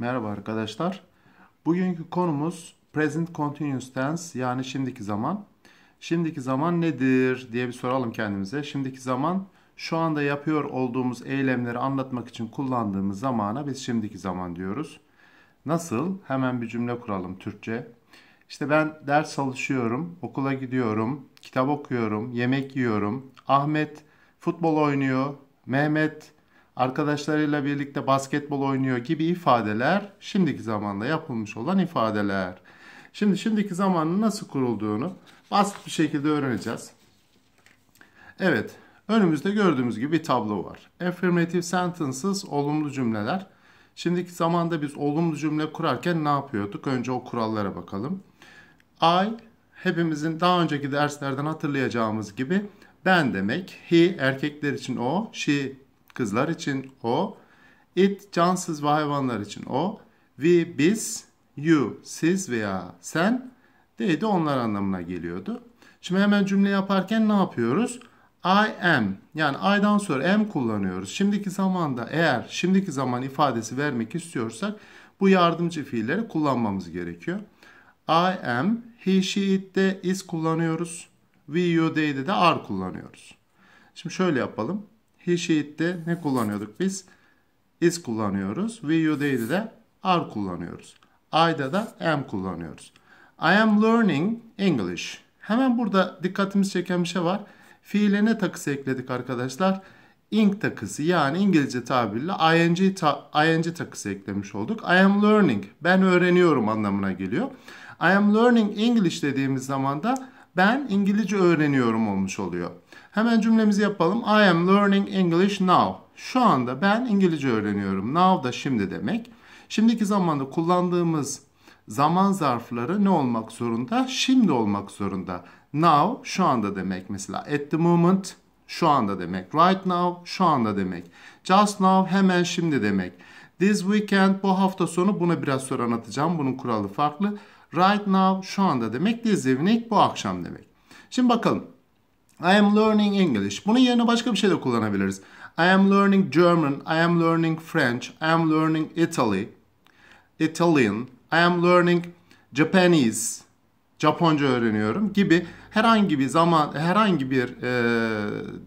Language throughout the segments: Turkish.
Merhaba arkadaşlar. Bugünkü konumuz present continuous tense yani şimdiki zaman. Şimdiki zaman nedir diye bir soralım kendimize. Şimdiki zaman şu anda yapıyor olduğumuz eylemleri anlatmak için kullandığımız zamana biz şimdiki zaman diyoruz. Nasıl? Hemen bir cümle kuralım Türkçe. İşte ben ders çalışıyorum, okula gidiyorum, kitap okuyorum, yemek yiyorum. Ahmet futbol oynuyor, Mehmet arkadaşlarıyla birlikte basketbol oynuyor gibi ifadeler şimdiki zamanda yapılmış olan ifadeler. Şimdi şimdiki zamanın nasıl kurulduğunu basit bir şekilde öğreneceğiz. Evet, önümüzde gördüğümüz gibi bir tablo var. Affirmative sentences, olumlu cümleler. Şimdiki zamanda biz olumlu cümle kurarken ne yapıyorduk? Önce o kurallara bakalım. I, hepimizin daha önceki derslerden hatırlayacağımız gibi ben demek. He, erkekler için o. She, kızlar için o, it cansız ve hayvanlar için o, we biz, you siz veya sen, deydi onlar anlamına geliyordu. Şimdi hemen cümle yaparken ne yapıyoruz? I am yani I'dan sonra am kullanıyoruz. Şimdiki zamanda eğer şimdiki zaman ifadesi vermek istiyorsak bu yardımcı fiilleri kullanmamız gerekiyor. I am, he, she, de is kullanıyoruz. We, you, they'de de are kullanıyoruz. Şimdi şöyle yapalım. HeSheet'te ne kullanıyorduk biz? Is kullanıyoruz. VU'daydı de r kullanıyoruz. I'da da am kullanıyoruz. I am learning English. Hemen burada dikkatimizi çeken bir şey var. Fiile ne takısı ekledik arkadaşlar? ing takısı yani İngilizce tabirle ing, ta, ing takısı eklemiş olduk. I am learning. Ben öğreniyorum anlamına geliyor. I am learning English dediğimiz zaman da ben İngilizce öğreniyorum olmuş oluyor. Hemen cümlemizi yapalım. I am learning English now. Şu anda ben İngilizce öğreniyorum. Now da şimdi demek. Şimdiki zamanda kullandığımız zaman zarfları ne olmak zorunda? Şimdi olmak zorunda. Now şu anda demek mesela. At the moment şu anda demek. Right now şu anda demek. Just now hemen şimdi demek. This weekend bu hafta sonu buna biraz sonra anlatacağım. Bunun kuralı farklı. Right now şu anda demek. This evening bu akşam demek. Şimdi bakalım. I am learning English. Bunun yerine başka bir şey de kullanabiliriz. I am learning German, I am learning French, I am learning Italy, Italian, I am learning Japanese, Japonca öğreniyorum gibi herhangi bir zaman, herhangi bir e,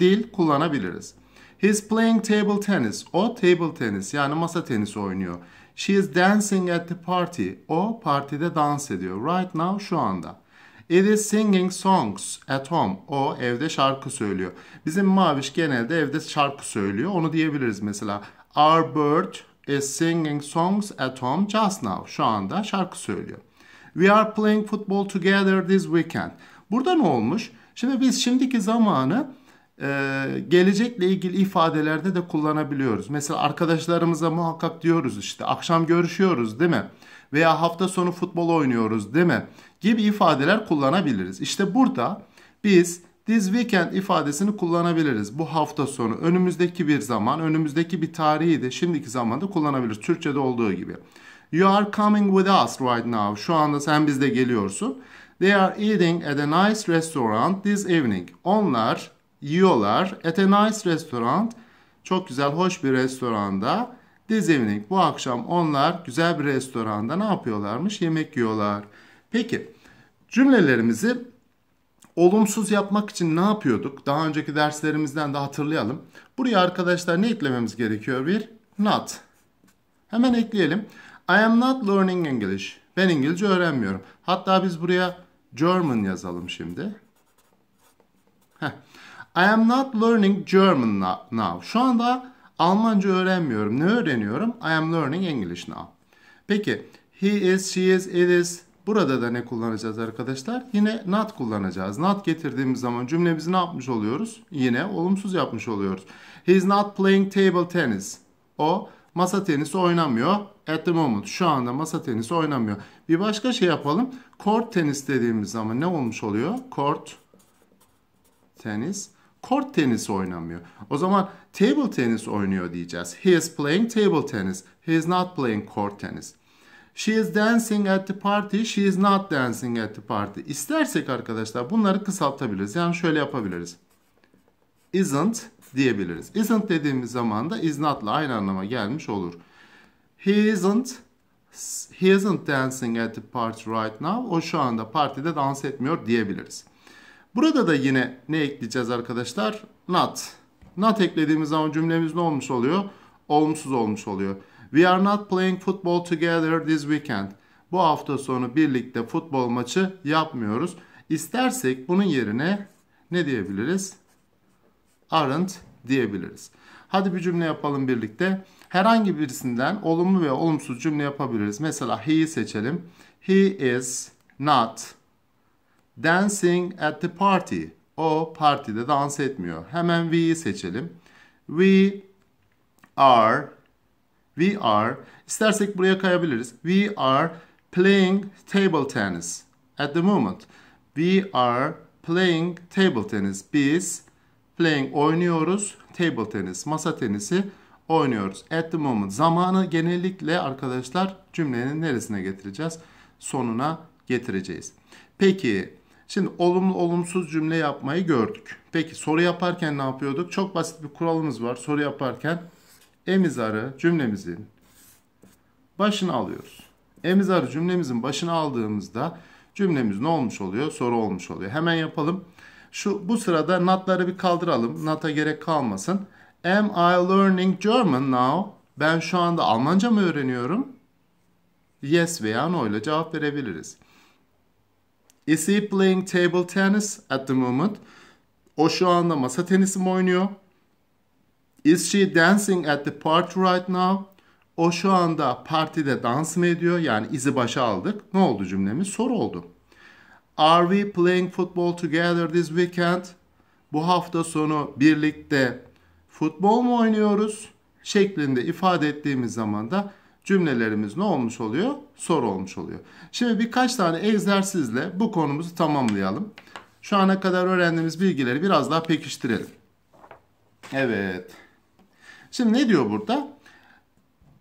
dil kullanabiliriz. He's playing table tennis. O table tennis yani masa tenisi oynuyor. She is dancing at the party. O partide dans ediyor. Right now şu anda. It is singing songs at home. O evde şarkı söylüyor. Bizim Maviş genelde evde şarkı söylüyor. Onu diyebiliriz mesela. Our bird is singing songs at home just now. Şu anda şarkı söylüyor. We are playing football together this weekend. Burada ne olmuş? Şimdi biz şimdiki zamanı e, gelecekle ilgili ifadelerde de kullanabiliyoruz. Mesela arkadaşlarımıza muhakkak diyoruz işte akşam görüşüyoruz değil mi? Veya hafta sonu futbol oynuyoruz değil mi? gibi ifadeler kullanabiliriz. İşte burada biz this weekend ifadesini kullanabiliriz. Bu hafta sonu önümüzdeki bir zaman, önümüzdeki bir tarihi de şimdiki zamanda kullanabiliriz. Türkçe'de olduğu gibi. You are coming with us right now. Şu anda sen bizde geliyorsun. They are eating at a nice restaurant this evening. Onlar yiyorlar at a nice restaurant. Çok güzel, hoş bir restoranda. This evening bu akşam onlar güzel bir restoranda ne yapıyorlarmış? Yemek yiyorlar. Peki Cümlelerimizi olumsuz yapmak için ne yapıyorduk? Daha önceki derslerimizden de hatırlayalım. Buraya arkadaşlar ne eklememiz gerekiyor? Bir not. Hemen ekleyelim. I am not learning English. Ben İngilizce öğrenmiyorum. Hatta biz buraya German yazalım şimdi. Heh. I am not learning German now. Şu anda Almanca öğrenmiyorum. Ne öğreniyorum? I am learning English now. Peki he is, she is, it is Burada da ne kullanacağız arkadaşlar? Yine not kullanacağız. Not getirdiğimiz zaman cümlemizi ne yapmış oluyoruz? Yine olumsuz yapmış oluyoruz. He is not playing table tennis. O masa tenisi oynamıyor. At the moment şu anda masa tenisi oynamıyor. Bir başka şey yapalım. Court tenis dediğimiz zaman ne olmuş oluyor? Court tenis. Court tenisi oynamıyor. O zaman table tenis oynuyor diyeceğiz. He is playing table tennis. He is not playing court tennis. She is dancing at the party. She is not dancing at the party. İstersek arkadaşlar bunları kısaltabiliriz. Yani şöyle yapabiliriz. Isn't diyebiliriz. Isn't dediğimiz zaman da is not'la aynı anlama gelmiş olur. He isn't he isn't dancing at the party right now. O şu anda partide dans etmiyor diyebiliriz. Burada da yine ne ekleyeceğiz arkadaşlar? Not. Not eklediğimiz zaman cümlemiz ne olmuş oluyor? Olumsuz olmuş oluyor. We are not playing football together this weekend. Bu hafta sonu birlikte futbol maçı yapmıyoruz. İstersek bunun yerine ne diyebiliriz? Aren't diyebiliriz. Hadi bir cümle yapalım birlikte. Herhangi birisinden olumlu veya olumsuz cümle yapabiliriz. Mesela he'yi seçelim. He is not dancing at the party. O partide dans etmiyor. Hemen we'yi seçelim. We are We are, istersek buraya kayabiliriz. We are playing table tennis at the moment. We are playing table tennis. Biz playing oynuyoruz. Table tennis, masa tenisi oynuyoruz. At the moment. Zamanı genellikle arkadaşlar cümlenin neresine getireceğiz? Sonuna getireceğiz. Peki şimdi olumlu olumsuz cümle yapmayı gördük. Peki soru yaparken ne yapıyorduk? Çok basit bir kuralımız var. Soru yaparken emizarı cümlemizin başına alıyoruz. Emizarı cümlemizin başına aldığımızda cümlemiz ne olmuş oluyor? Soru olmuş oluyor. Hemen yapalım. Şu bu sırada notları bir kaldıralım. Nota gerek kalmasın. Am I learning German now? Ben şu anda Almanca mı öğreniyorum? Yes veya no ile cevap verebiliriz. Is he playing table tennis at the moment? O şu anda masa tenisi mi oynuyor? Is she dancing at the party right now? O şu anda partide dans mı ediyor? Yani izi başa aldık. Ne oldu cümlemiz? Soru oldu. Are we playing football together this weekend? Bu hafta sonu birlikte futbol mu oynuyoruz? Şeklinde ifade ettiğimiz zaman da cümlelerimiz ne olmuş oluyor? Soru olmuş oluyor. Şimdi birkaç tane egzersizle bu konumuzu tamamlayalım. Şu ana kadar öğrendiğimiz bilgileri biraz daha pekiştirelim. Evet. Şimdi ne diyor burada?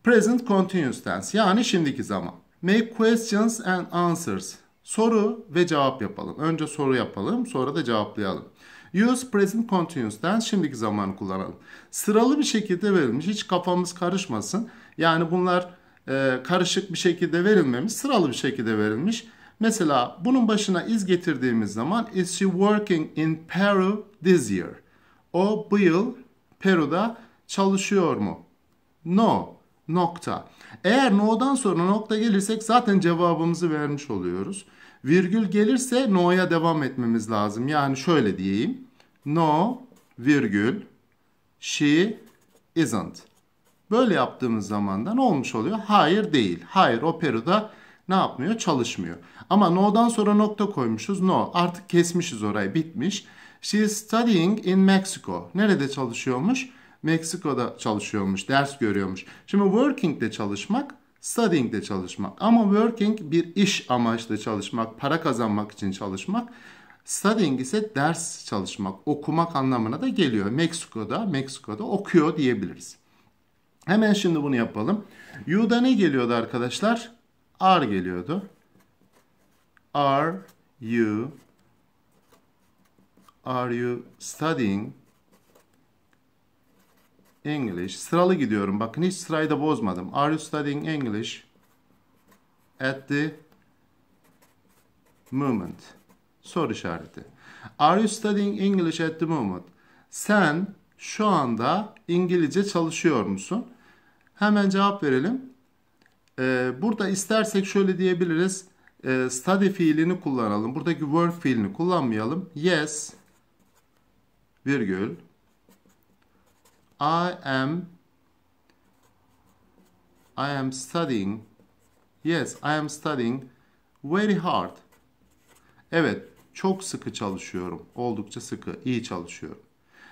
Present continuous tense yani şimdiki zaman. Make questions and answers. Soru ve cevap yapalım. Önce soru yapalım sonra da cevaplayalım. Use present continuous tense şimdiki zamanı kullanalım. Sıralı bir şekilde verilmiş hiç kafamız karışmasın. Yani bunlar e, karışık bir şekilde verilmemiş sıralı bir şekilde verilmiş. Mesela bunun başına is getirdiğimiz zaman is she working in Peru this year? O bu yıl Peru'da çalışıyor mu? No. Nokta. Eğer no'dan sonra nokta gelirsek zaten cevabımızı vermiş oluyoruz. Virgül gelirse no'ya devam etmemiz lazım. Yani şöyle diyeyim. No virgül she isn't. Böyle yaptığımız zaman da ne olmuş oluyor? Hayır değil. Hayır o Peru'da ne yapmıyor? Çalışmıyor. Ama no'dan sonra nokta koymuşuz. No. Artık kesmişiz orayı. Bitmiş. She is studying in Mexico. Nerede çalışıyormuş? Meksiko'da çalışıyormuş, ders görüyormuş. Şimdi working de çalışmak, studying de çalışmak. Ama working bir iş amaçlı çalışmak, para kazanmak için çalışmak. Studying ise ders çalışmak, okumak anlamına da geliyor. Meksiko'da, Meksiko'da okuyor diyebiliriz. Hemen şimdi bunu yapalım. U'da ne geliyordu arkadaşlar? R geliyordu. Are you? are you studying English. Sıralı gidiyorum. Bakın hiç sırayı da bozmadım. Are you studying English at the moment? Soru işareti. Are you studying English at the moment? Sen şu anda İngilizce çalışıyor musun? Hemen cevap verelim. Ee, burada istersek şöyle diyebiliriz. Ee, study fiilini kullanalım. Buradaki work fiilini kullanmayalım. Yes virgül I am I am studying. Yes, I am studying very hard. Evet, çok sıkı çalışıyorum. Oldukça sıkı, iyi çalışıyorum.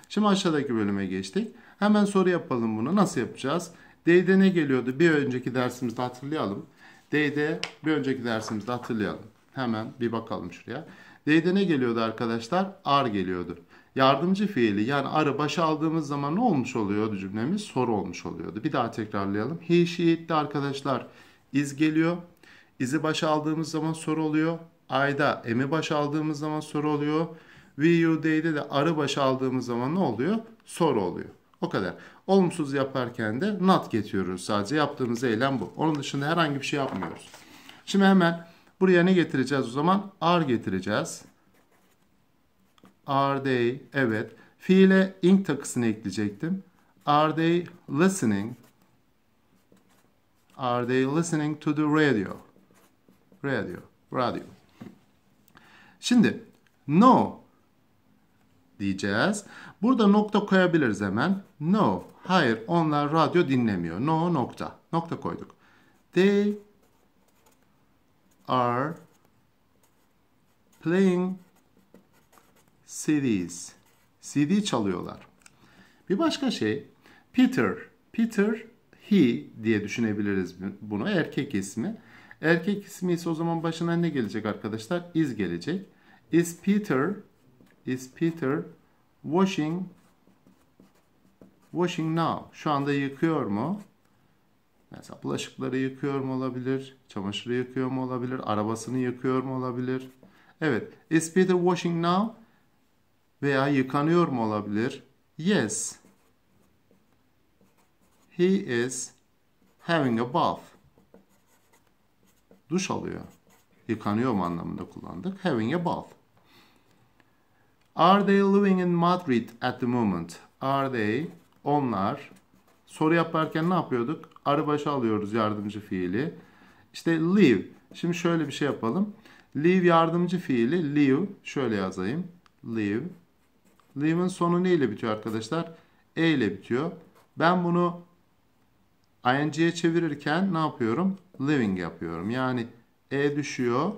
Şimdi aşağıdaki bölüme geçtik. Hemen soru yapalım bunu. Nasıl yapacağız? D'de ne geliyordu? Bir önceki dersimizde hatırlayalım. D'de bir önceki dersimizde hatırlayalım. Hemen bir bakalım şuraya. D'de ne geliyordu arkadaşlar? R geliyordu yardımcı fiili yani arı başa aldığımız zaman ne olmuş oluyordu cümlemiz? Soru olmuş oluyordu. Bir daha tekrarlayalım. He, she, it'li arkadaşlar iz geliyor. İzi başa aldığımız zaman soru oluyor. Ayda emi başa aldığımız zaman soru oluyor. We, you, they'de de arı başa aldığımız zaman ne oluyor? Soru oluyor. O kadar. Olumsuz yaparken de not getiriyoruz sadece. Yaptığımız eylem bu. Onun dışında herhangi bir şey yapmıyoruz. Şimdi hemen buraya ne getireceğiz o zaman? Are getireceğiz. Are they? Evet. Fiile ing takısını ekleyecektim. Are they listening? Are they listening to the radio? Radio. Radio. Şimdi no diyeceğiz. Burada nokta koyabiliriz hemen. No. Hayır onlar radyo dinlemiyor. No nokta. Nokta koyduk. They are playing CDs. CD çalıyorlar. Bir başka şey Peter. Peter he diye düşünebiliriz bunu. Erkek ismi. Erkek ismi ise o zaman başına ne gelecek arkadaşlar? Is gelecek. Is Peter is Peter washing washing now? Şu anda yıkıyor mu? Mesela bulaşıkları yıkıyor mu olabilir? Çamaşırı yıkıyor mu olabilir? Arabasını yıkıyor mu olabilir? Evet. Is Peter washing now? veya yıkanıyor mu olabilir? Yes. He is having a bath. Duş alıyor. Yıkanıyor mu anlamında kullandık. Having a bath. Are they living in Madrid at the moment? Are they? Onlar. Soru yaparken ne yapıyorduk? Arı başı alıyoruz yardımcı fiili. İşte live. Şimdi şöyle bir şey yapalım. Live yardımcı fiili. Live. Şöyle yazayım. Live. Live'ın sonu ne ile bitiyor arkadaşlar? E ile bitiyor. Ben bunu ing'ye çevirirken ne yapıyorum? Living yapıyorum. Yani e düşüyor.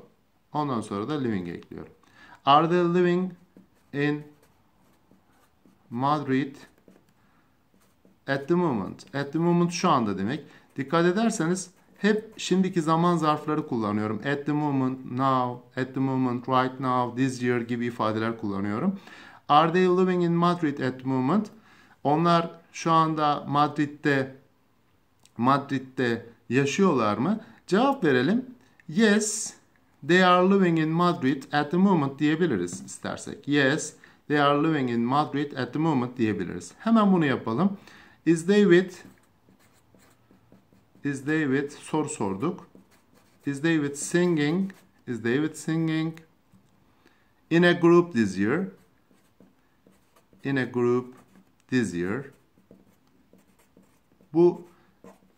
Ondan sonra da living ekliyorum. Are they living in Madrid at the moment? At the moment şu anda demek. Dikkat ederseniz hep şimdiki zaman zarfları kullanıyorum. At the moment, now, at the moment, right now, this year gibi ifadeler kullanıyorum. Are they living in Madrid at the moment? Onlar şu anda Madrid'de Madrid'de yaşıyorlar mı? Cevap verelim. Yes, they are living in Madrid at the moment diyebiliriz istersek. Yes, they are living in Madrid at the moment diyebiliriz. Hemen bunu yapalım. Is David Is David Sor sorduk. Is David singing? Is David singing in a group this year? in a group this year. Bu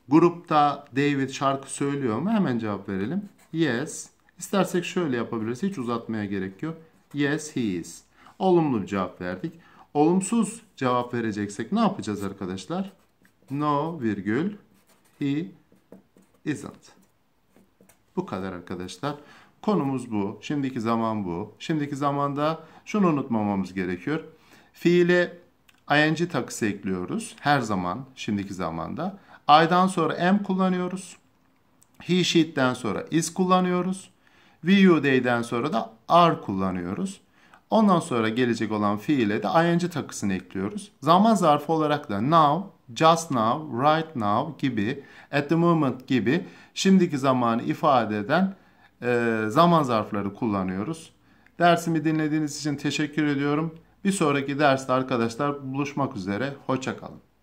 grupta David şarkı söylüyor mu? Hemen cevap verelim. Yes. İstersek şöyle yapabiliriz. Hiç uzatmaya gerek yok. Yes he is. Olumlu bir cevap verdik. Olumsuz cevap vereceksek ne yapacağız arkadaşlar? No virgül he isn't. Bu kadar arkadaşlar. Konumuz bu. Şimdiki zaman bu. Şimdiki zamanda şunu unutmamamız gerekiyor. Fiile ing takısı ekliyoruz. Her zaman şimdiki zamanda. I'dan sonra am kullanıyoruz. He she'den sonra is kullanıyoruz. We you they'den sonra da are kullanıyoruz. Ondan sonra gelecek olan fiile de ing takısını ekliyoruz. Zaman zarfı olarak da now, just now, right now gibi, at the moment gibi şimdiki zamanı ifade eden e, zaman zarfları kullanıyoruz. Dersimi dinlediğiniz için teşekkür ediyorum. Bir sonraki derste arkadaşlar buluşmak üzere. Hoşçakalın.